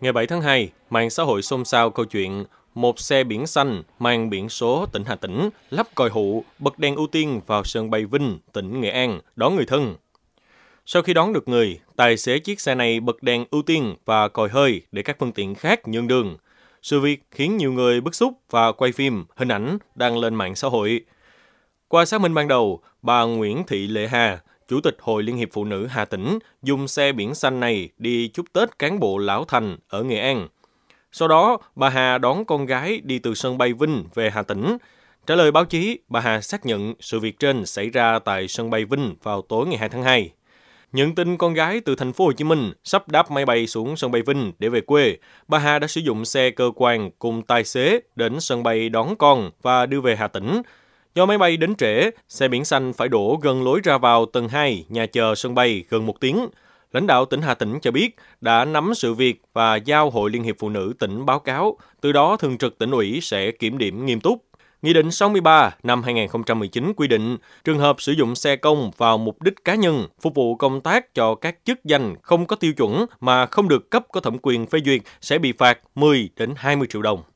Ngày 7 tháng 2, mạng xã hội xôn xao câu chuyện một xe biển xanh mang biển số tỉnh Hà Tĩnh lắp còi hụ bật đèn ưu tiên vào sân bay Vinh, tỉnh Nghệ An đón người thân. Sau khi đón được người, tài xế chiếc xe này bật đèn ưu tiên và còi hơi để các phương tiện khác nhường đường. Sự việc khiến nhiều người bức xúc và quay phim, hình ảnh đăng lên mạng xã hội. Qua xác minh ban đầu, bà Nguyễn Thị Lệ Hà, Chủ tịch Hội Liên hiệp Phụ nữ Hà Tĩnh dùng xe biển xanh này đi chúc Tết cán bộ Lão Thành ở Nghệ An. Sau đó, bà Hà đón con gái đi từ sân bay Vinh về Hà Tĩnh. Trả lời báo chí, bà Hà xác nhận sự việc trên xảy ra tại sân bay Vinh vào tối ngày 2 tháng 2. Nhận tin con gái từ thành phố Hồ Chí Minh sắp đáp máy bay xuống sân bay Vinh để về quê, bà Hà đã sử dụng xe cơ quan cùng tài xế đến sân bay đón con và đưa về Hà Tĩnh. Do máy bay đến trễ, xe biển xanh phải đổ gần lối ra vào tầng 2 nhà chờ sân bay gần một tiếng. Lãnh đạo tỉnh Hà Tĩnh cho biết đã nắm sự việc và giao Hội Liên hiệp Phụ nữ tỉnh báo cáo, từ đó Thường trực tỉnh ủy sẽ kiểm điểm nghiêm túc. Nghị định 63 năm 2019 quy định trường hợp sử dụng xe công vào mục đích cá nhân, phục vụ công tác cho các chức danh không có tiêu chuẩn mà không được cấp có thẩm quyền phê duyệt sẽ bị phạt 10 đến 20 triệu đồng.